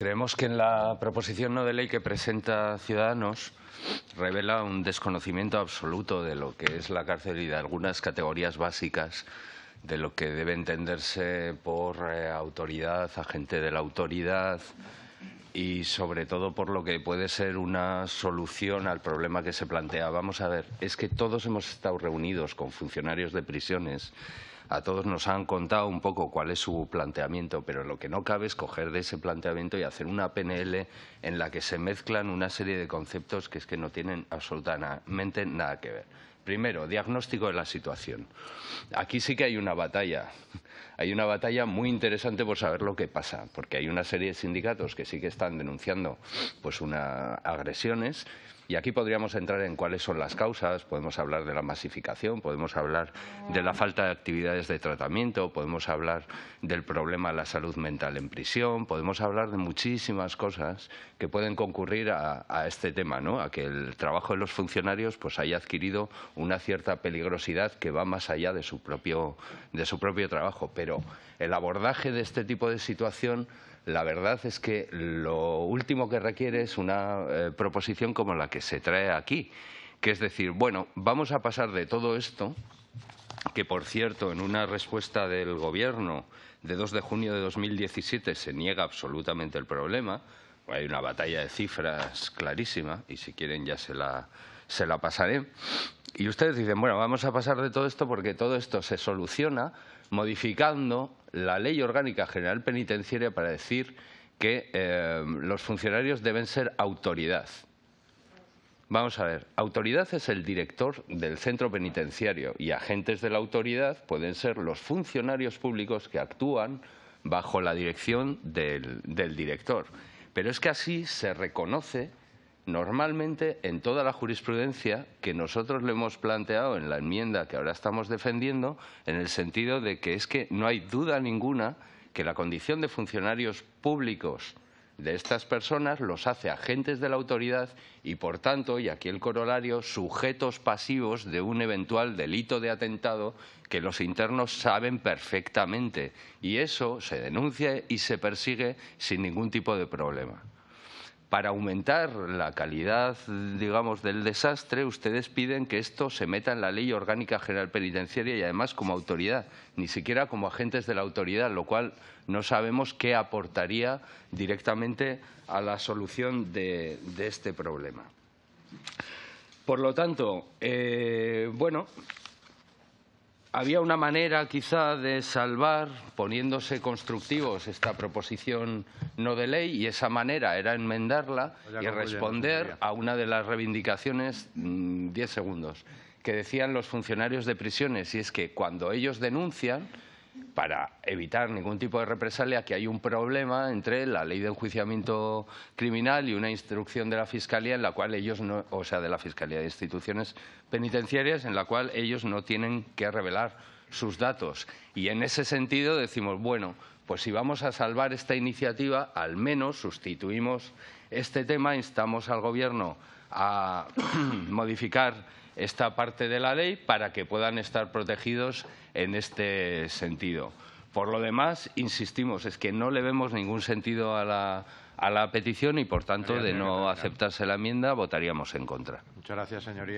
Creemos que en la proposición no de ley que presenta Ciudadanos revela un desconocimiento absoluto de lo que es la cárcel y de algunas categorías básicas de lo que debe entenderse por eh, autoridad, agente de la autoridad y sobre todo por lo que puede ser una solución al problema que se plantea. Vamos a ver, es que todos hemos estado reunidos con funcionarios de prisiones a todos nos han contado un poco cuál es su planteamiento, pero lo que no cabe es coger de ese planteamiento y hacer una PNL en la que se mezclan una serie de conceptos que es que no tienen absolutamente nada que ver. Primero, diagnóstico de la situación. Aquí sí que hay una batalla. Hay una batalla muy interesante por saber lo que pasa, porque hay una serie de sindicatos que sí que están denunciando pues agresiones y aquí podríamos entrar en cuáles son las causas, podemos hablar de la masificación, podemos hablar de la falta de actividades de tratamiento, podemos hablar del problema de la salud mental en prisión, podemos hablar de muchísimas cosas que pueden concurrir a, este tema, ¿no? a que el trabajo de los funcionarios pues, haya adquirido una cierta peligrosidad que va más allá de su propio, de su propio trabajo. Pero el abordaje de este tipo de situación la verdad es que lo último que requiere es una eh, proposición como la que se trae aquí, que es decir, bueno, vamos a pasar de todo esto, que por cierto, en una respuesta del Gobierno de 2 de junio de 2017 se niega absolutamente el problema, hay una batalla de cifras clarísima y si quieren ya se la, se la pasaré. Y ustedes dicen, bueno, vamos a pasar de todo esto porque todo esto se soluciona modificando la Ley Orgánica General Penitenciaria para decir que eh, los funcionarios deben ser autoridad. Vamos a ver, autoridad es el director del centro penitenciario y agentes de la autoridad pueden ser los funcionarios públicos que actúan bajo la dirección del director. Pero es que así se reconoce normalmente en toda la jurisprudencia que nosotros le hemos planteado en la enmienda que ahora estamos defendiendo, en el sentido de que es que no hay duda ninguna que la condición de funcionarios públicos de estas personas los hace agentes de la autoridad y, por tanto, y aquí el corolario, sujetos pasivos de un eventual delito de atentado que los internos saben perfectamente. Y eso se denuncia y se persigue sin ningún tipo de problema para aumentar la calidad, digamos, del desastre, ustedes piden que esto se meta en la Ley Orgánica General Penitenciaria y además como autoridad, ni siquiera como agentes de la autoridad, lo cual no sabemos qué aportaría directamente a la solución de, este problema. Por lo tanto, eh, bueno, había una manera quizá de salvar, poniéndose constructivos, esta proposición no de ley y esa manera era enmendarla y responder a una de las reivindicaciones, mm, Diez segundos, que decían los funcionarios de prisiones y es que cuando ellos denuncian para evitar ningún tipo de represalia, que hay un problema entre la ley de enjuiciamiento criminal y una instrucción de la Fiscalía en la cual ellos no, o sea, de la Fiscalía de instituciones penitenciarias, en la cual ellos no tienen que revelar sus datos. Y en ese sentido decimos, bueno, pues si vamos a salvar esta iniciativa, al menos sustituimos este tema, instamos al Gobierno a modificar esta parte de la ley para que puedan estar protegidos en este sentido. Por lo demás, insistimos, es que no le vemos ningún sentido a la, a la petición y, por tanto, de no aceptarse la enmienda, votaríamos en contra. Muchas gracias, señoría.